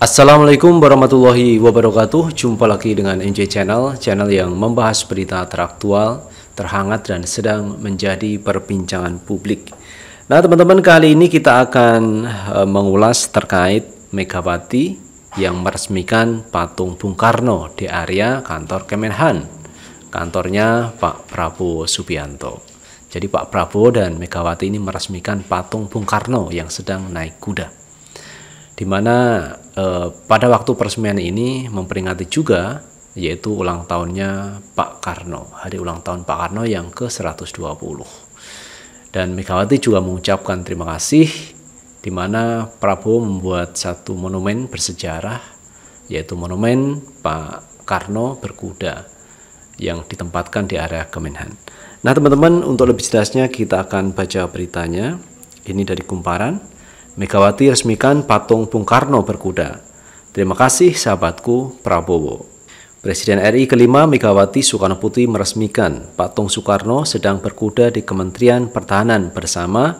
Assalamualaikum warahmatullahi wabarakatuh Jumpa lagi dengan NJ Channel Channel yang membahas berita teraktual Terhangat dan sedang menjadi perbincangan publik Nah teman-teman kali ini kita akan eh, Mengulas terkait Megawati yang meresmikan patung Bung Karno di area kantor Kemenhan Kantornya Pak Prabowo Subianto. Jadi Pak Prabowo dan Megawati ini meresmikan patung Bung Karno yang sedang naik kuda. Di mana eh, pada waktu peresmian ini memperingati juga yaitu ulang tahunnya Pak Karno, hari ulang tahun Pak Karno yang ke-120. Dan Megawati juga mengucapkan terima kasih di mana Prabowo membuat satu monumen bersejarah yaitu monumen Pak Karno berkuda yang ditempatkan di area Kemenhan. Nah, teman-teman, untuk lebih jelasnya kita akan baca beritanya. Ini dari Kumparan. Megawati resmikan patung Bung Karno berkuda. Terima kasih sahabatku Prabowo. Presiden RI kelima Megawati Soekarno Putri meresmikan patung Soekarno sedang berkuda di Kementerian Pertahanan bersama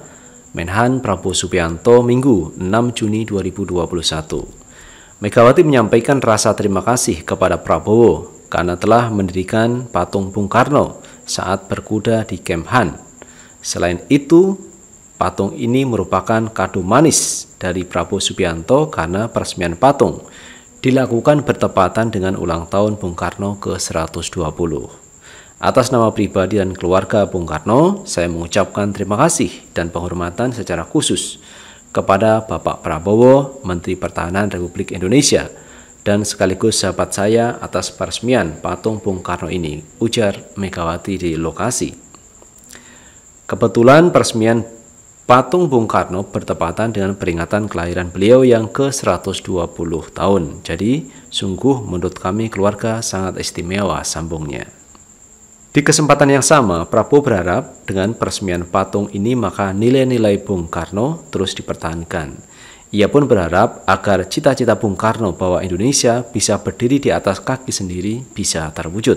Menhan Prabowo Subianto Minggu 6 Juni 2021. Megawati menyampaikan rasa terima kasih kepada Prabowo karena telah mendirikan patung Bung Karno saat berkuda di Kemhan. Selain itu, patung ini merupakan kado manis dari Prabowo Subianto karena peresmian patung dilakukan bertepatan dengan ulang tahun Bung Karno ke-120. Atas nama pribadi dan keluarga Bung Karno, saya mengucapkan terima kasih dan penghormatan secara khusus kepada Bapak Prabowo, Menteri Pertahanan Republik Indonesia, dan sekaligus sahabat saya atas peresmian patung Bung Karno ini, ujar Megawati di lokasi. Kebetulan peresmian patung Bung Karno bertepatan dengan peringatan kelahiran beliau yang ke-120 tahun. Jadi, sungguh menurut kami keluarga sangat istimewa sambungnya. Di kesempatan yang sama, Prabowo berharap dengan peresmian patung ini maka nilai-nilai Bung Karno terus dipertahankan ia pun berharap agar cita-cita Bung Karno bahwa Indonesia bisa berdiri di atas kaki sendiri bisa terwujud.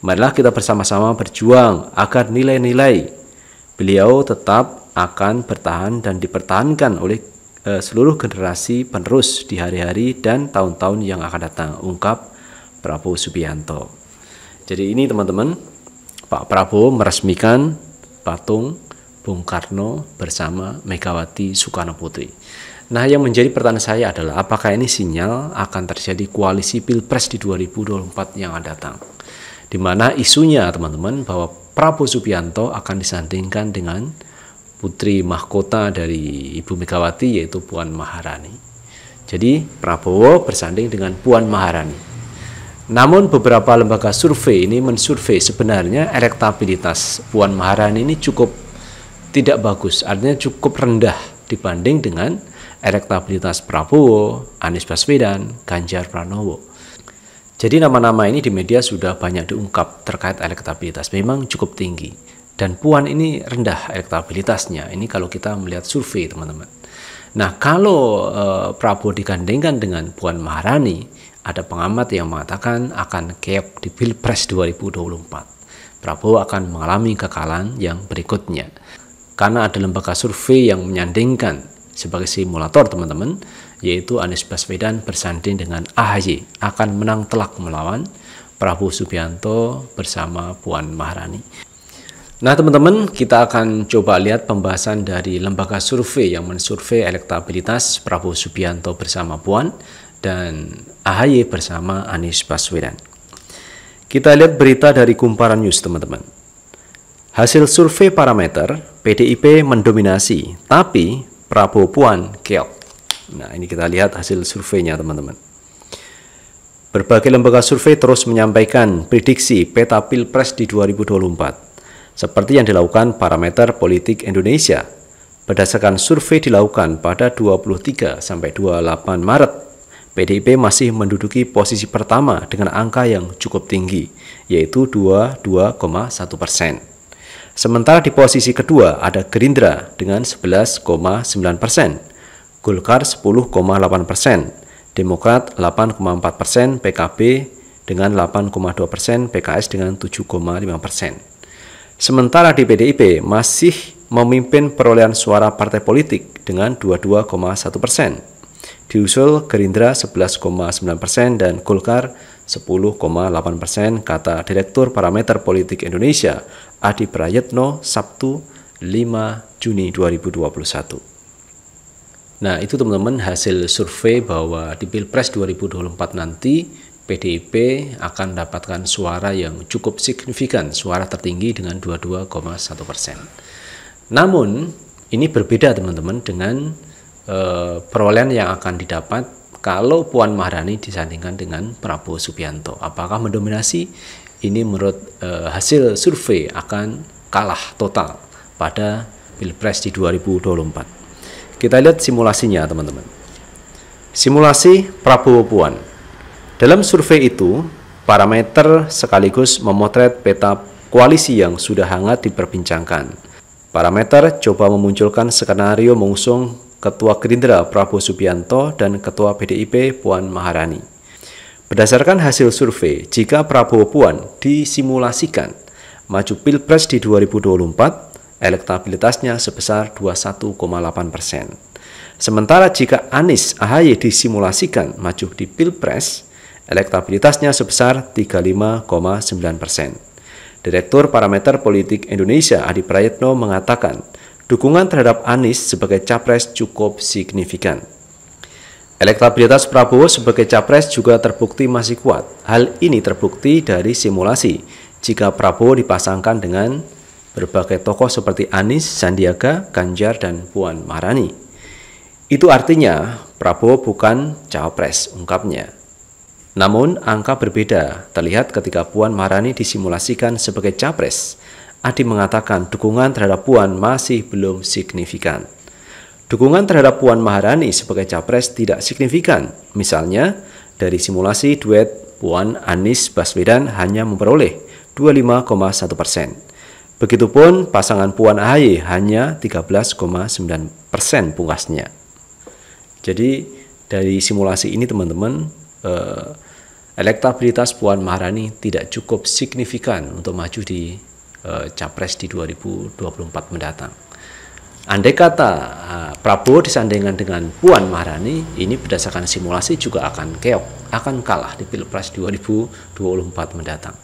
Marilah kita bersama-sama berjuang agar nilai-nilai beliau tetap akan bertahan dan dipertahankan oleh e, seluruh generasi penerus di hari-hari dan tahun-tahun yang akan datang, ungkap Prabowo Subianto. Jadi ini teman-teman, Pak Prabowo meresmikan patung Bung Karno bersama Megawati Soekarno Putri. Nah, yang menjadi pertanyaan saya adalah apakah ini sinyal akan terjadi koalisi Pilpres di 2024 yang akan datang? Di mana isunya, teman-teman, bahwa Prabowo Subianto akan disandingkan dengan putri mahkota dari Ibu Megawati yaitu Puan Maharani. Jadi, Prabowo bersanding dengan Puan Maharani. Namun beberapa lembaga survei ini mensurvei sebenarnya elektabilitas Puan Maharani ini cukup tidak bagus, artinya cukup rendah dibanding dengan elektabilitas Prabowo, Anies Baswedan, Ganjar Pranowo. Jadi nama-nama ini di media sudah banyak diungkap terkait elektabilitas. Memang cukup tinggi. Dan Puan ini rendah elektabilitasnya. Ini kalau kita melihat survei teman-teman. Nah kalau eh, Prabowo digandengkan dengan Puan Maharani, ada pengamat yang mengatakan akan keok di Pilpres 2024. Prabowo akan mengalami kekalahan yang berikutnya. Karena ada lembaga survei yang menyandingkan sebagai simulator teman-teman yaitu Anies Baswedan bersanding dengan AHY akan menang telak melawan Prabowo Subianto bersama Puan Maharani. Nah teman-teman kita akan coba lihat pembahasan dari lembaga survei yang mensurvei elektabilitas Prabowo Subianto bersama Puan dan AHY bersama Anies Baswedan. Kita lihat berita dari Kumparan News teman-teman. Hasil survei parameter, PDIP mendominasi, tapi Prabowo Puan Keok. Nah, ini kita lihat hasil surveinya, teman-teman. Berbagai lembaga survei terus menyampaikan prediksi peta Pilpres di 2024, seperti yang dilakukan parameter politik Indonesia. Berdasarkan survei dilakukan pada 23 sampai 28 Maret, PDIP masih menduduki posisi pertama dengan angka yang cukup tinggi, yaitu 22,1 persen. Sementara di posisi kedua ada Gerindra dengan 11,9 persen, Golkar 10,8 persen, Demokrat 8,4 persen, PKB dengan 8,2 persen, PKS dengan 7,5 persen. Sementara di PDIP masih memimpin perolehan suara partai politik dengan 22,1 persen. Diusul Gerindra 11,9 persen dan Golkar 10,8 persen, kata Direktur Parameter Politik Indonesia Adi Prayetno Sabtu 5 Juni 2021. Nah itu teman-teman hasil survei bahwa di Pilpres 2024 nanti PDIP akan mendapatkan suara yang cukup signifikan, suara tertinggi dengan 22,1 persen. Namun ini berbeda teman-teman dengan eh, perolehan yang akan didapat kalau Puan Maharani disandingkan dengan Prabowo Subianto. Apakah mendominasi? Ini menurut e, hasil survei akan kalah total pada Pilpres di 2024. Kita lihat simulasinya, teman-teman. Simulasi Prabowo Puan. Dalam survei itu, parameter sekaligus memotret peta koalisi yang sudah hangat diperbincangkan. Parameter coba memunculkan skenario mengusung Ketua Gerindra Prabowo Subianto, dan Ketua PDIP Puan Maharani. Berdasarkan hasil survei, jika Prabowo Puan disimulasikan maju Pilpres di 2024, elektabilitasnya sebesar 21,8 persen. Sementara jika Anies AHY disimulasikan maju di Pilpres, elektabilitasnya sebesar 35,9 persen. Direktur Parameter Politik Indonesia Adi Prayetno mengatakan, dukungan terhadap Anies sebagai capres cukup signifikan. Elektabilitas Prabowo sebagai capres juga terbukti masih kuat. Hal ini terbukti dari simulasi jika Prabowo dipasangkan dengan berbagai tokoh seperti Anies, Sandiaga, Ganjar, dan Puan Maharani. Itu artinya Prabowo bukan cawapres, ungkapnya. Namun, angka berbeda terlihat ketika Puan Maharani disimulasikan sebagai capres. Adi mengatakan dukungan terhadap Puan masih belum signifikan. Dukungan terhadap Puan Maharani sebagai capres tidak signifikan. Misalnya, dari simulasi duet Puan Anies Baswedan hanya memperoleh 25,1 persen. Begitupun pasangan Puan Ahy hanya 13,9 persen pungkasnya. Jadi dari simulasi ini teman-teman eh, elektabilitas Puan Maharani tidak cukup signifikan untuk maju di Eh, capres di 2024 mendatang. Andai kata eh, Prabowo disandingkan dengan Puan Maharani, ini berdasarkan simulasi juga akan keok, akan kalah di Pilpres 2024 mendatang.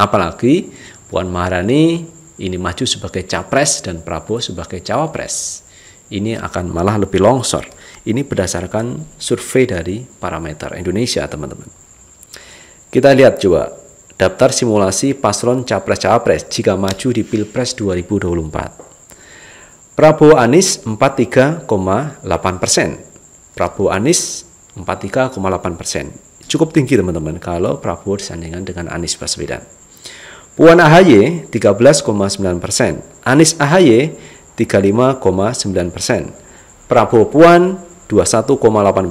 Apalagi Puan Maharani ini maju sebagai capres dan Prabowo sebagai cawapres. Ini akan malah lebih longsor. Ini berdasarkan survei dari parameter Indonesia, teman-teman. Kita lihat coba daftar simulasi paslon capres-cawapres jika maju di Pilpres 2024. Prabowo Anies 43,8 persen. Prabowo Anies 43,8 persen. Cukup tinggi teman-teman kalau Prabowo disandingkan dengan Anies Baswedan. Puan AHY 13,9 persen. Anies AHY 35,9 persen. Prabowo Puan 21,8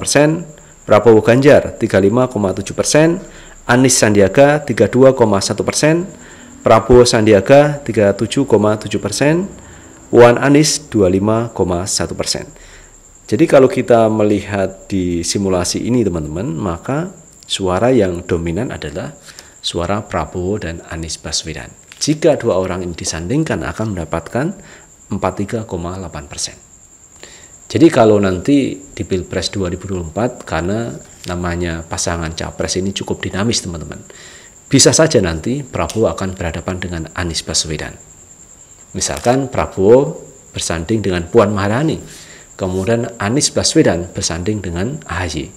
persen. Prabowo Ganjar 35,7 persen. Anies Sandiaga 32,1 persen, Prabowo Sandiaga 37,7 persen, Puan Anies 25,1 persen. Jadi kalau kita melihat di simulasi ini teman-teman, maka suara yang dominan adalah suara Prabowo dan Anies Baswedan. Jika dua orang ini disandingkan akan mendapatkan 43,8 persen. Jadi kalau nanti di Pilpres 2024 karena namanya pasangan capres ini cukup dinamis teman-teman. Bisa saja nanti Prabowo akan berhadapan dengan Anies Baswedan. Misalkan Prabowo bersanding dengan Puan Maharani, kemudian Anies Baswedan bersanding dengan AHY.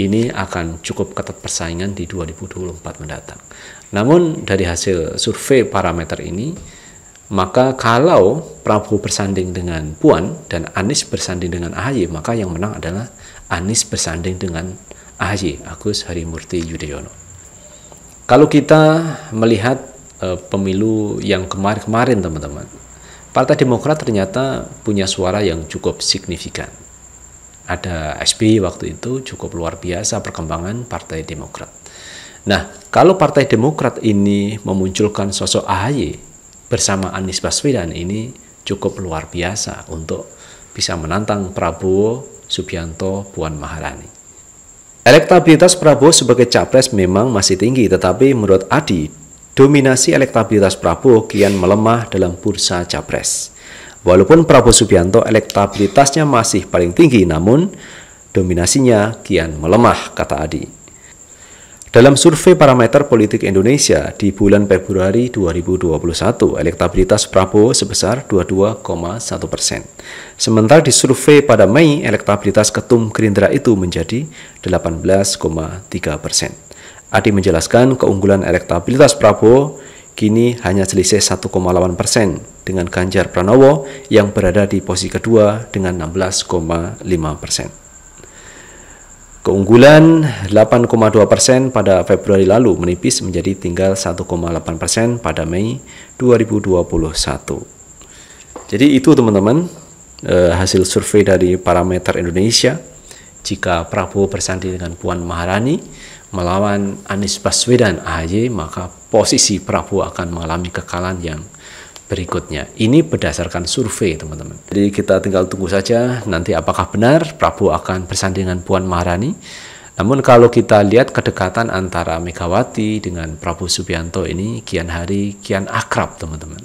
Ini akan cukup ketat persaingan di 2024 mendatang. Namun dari hasil survei parameter ini, maka kalau Prabowo bersanding dengan Puan dan Anies bersanding dengan AHY, maka yang menang adalah Anies bersanding dengan AHY Agus Harimurti Yudhoyono. Kalau kita melihat e, pemilu yang kemarin-kemarin teman-teman, Partai Demokrat ternyata punya suara yang cukup signifikan. Ada SBY waktu itu cukup luar biasa perkembangan Partai Demokrat. Nah, kalau Partai Demokrat ini memunculkan sosok AHY bersama Anies Baswedan ini cukup luar biasa untuk bisa menantang Prabowo Subianto Puan Maharani. Elektabilitas Prabowo sebagai capres memang masih tinggi, tetapi menurut Adi, dominasi elektabilitas Prabowo kian melemah dalam bursa capres. Walaupun Prabowo Subianto elektabilitasnya masih paling tinggi, namun dominasinya kian melemah, kata Adi. Dalam survei parameter politik Indonesia di bulan Februari 2021, elektabilitas Prabowo sebesar 22,1 persen. Sementara di survei pada Mei, elektabilitas ketum Gerindra itu menjadi 18,3 persen. Adi menjelaskan keunggulan elektabilitas Prabowo kini hanya selisih 1,8 persen dengan Ganjar Pranowo yang berada di posisi kedua dengan 16,5 persen. Keunggulan 8,2 persen pada Februari lalu menipis menjadi tinggal 1,8 persen pada Mei 2021. Jadi itu teman-teman eh, hasil survei dari Parameter Indonesia. Jika Prabowo bersanding dengan Puan Maharani melawan Anies Baswedan AHY, maka posisi Prabowo akan mengalami kekalahan yang berikutnya. Ini berdasarkan survei, teman-teman. Jadi kita tinggal tunggu saja nanti apakah benar Prabowo akan bersanding dengan Puan Maharani. Namun kalau kita lihat kedekatan antara Megawati dengan Prabowo Subianto ini kian hari kian akrab, teman-teman.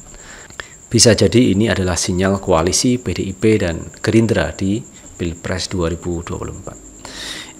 Bisa jadi ini adalah sinyal koalisi PDIP dan Gerindra di Pilpres 2024.